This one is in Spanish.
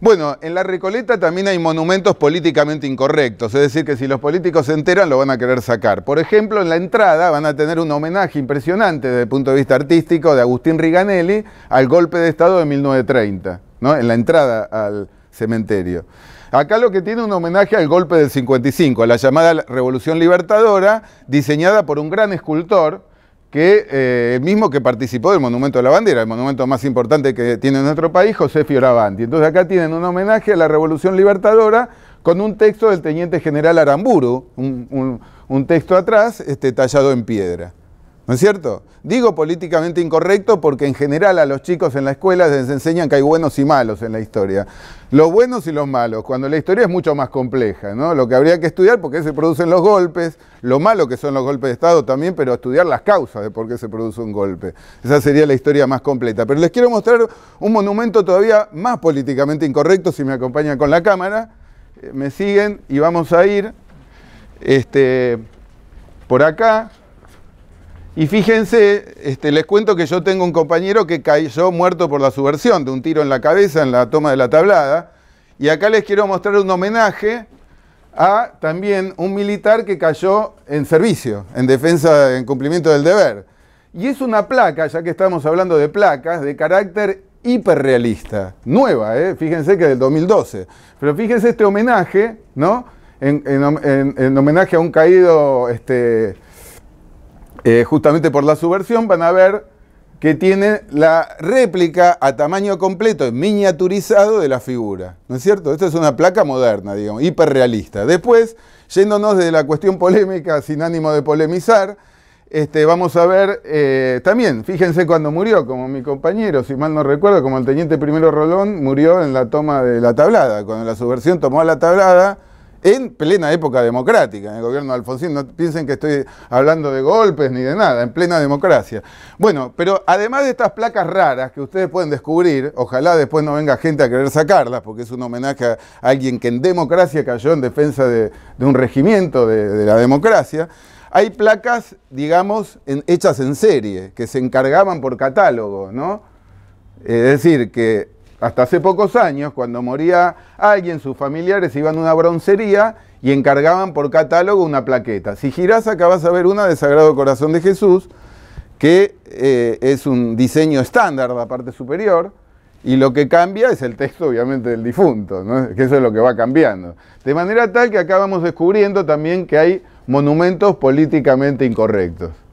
Bueno, en la Recoleta también hay monumentos políticamente incorrectos, es decir, que si los políticos se enteran lo van a querer sacar. Por ejemplo, en la entrada van a tener un homenaje impresionante desde el punto de vista artístico de Agustín Riganelli al golpe de Estado de 1930, ¿no? en la entrada al cementerio. Acá lo que tiene un homenaje al golpe del 55, a la llamada Revolución Libertadora, diseñada por un gran escultor, que eh, el mismo que participó del Monumento de la Bandera, el monumento más importante que tiene nuestro país, José Fioravanti. Entonces acá tienen un homenaje a la Revolución Libertadora con un texto del Teniente General Aramburu, un, un texto atrás este, tallado en piedra. ¿No es cierto? Digo políticamente incorrecto porque en general a los chicos en la escuela les enseñan que hay buenos y malos en la historia. Los buenos y los malos, cuando la historia es mucho más compleja, ¿no? Lo que habría que estudiar porque se producen los golpes, lo malo que son los golpes de Estado también, pero estudiar las causas de por qué se produce un golpe. Esa sería la historia más completa. Pero les quiero mostrar un monumento todavía más políticamente incorrecto, si me acompañan con la cámara. Eh, me siguen y vamos a ir este, por acá y fíjense, este, les cuento que yo tengo un compañero que cayó muerto por la subversión, de un tiro en la cabeza en la toma de la tablada. Y acá les quiero mostrar un homenaje a también un militar que cayó en servicio, en defensa, en cumplimiento del deber. Y es una placa, ya que estamos hablando de placas, de carácter hiperrealista, nueva, ¿eh? fíjense que del 2012. Pero fíjense este homenaje, ¿no? En, homenaje a un caído este, eh, justamente por la subversión, van a ver que tiene la réplica a tamaño completo, miniaturizado de la figura. ¿No es cierto? Esta es una placa moderna, digamos, hiperrealista. Después, yéndonos de la cuestión polémica, sin ánimo de polemizar, este, vamos a ver eh, también, fíjense cuando murió, como mi compañero, si mal no recuerdo, como el teniente primero Rolón, murió en la toma de la tablada, cuando la subversión tomó a la tablada en plena época democrática, en el gobierno de Alfonsín, no piensen que estoy hablando de golpes ni de nada, en plena democracia. Bueno, pero además de estas placas raras que ustedes pueden descubrir, ojalá después no venga gente a querer sacarlas, porque es un homenaje a alguien que en democracia cayó en defensa de, un regimiento de, la democracia, hay placas, digamos, hechas en serie, que se encargaban por catálogo, ¿no? Es decir, que hasta hace pocos años, cuando moría alguien, sus familiares iban a una broncería y encargaban por catálogo una plaqueta. Si girás acá vas a ver una de Sagrado Corazón de Jesús, que eh, es un diseño estándar, de la parte superior, y lo que cambia es el texto, obviamente, del difunto, que eso es lo que va cambiando. De manera tal que acá vamos descubriendo también que hay monumentos políticamente incorrectos.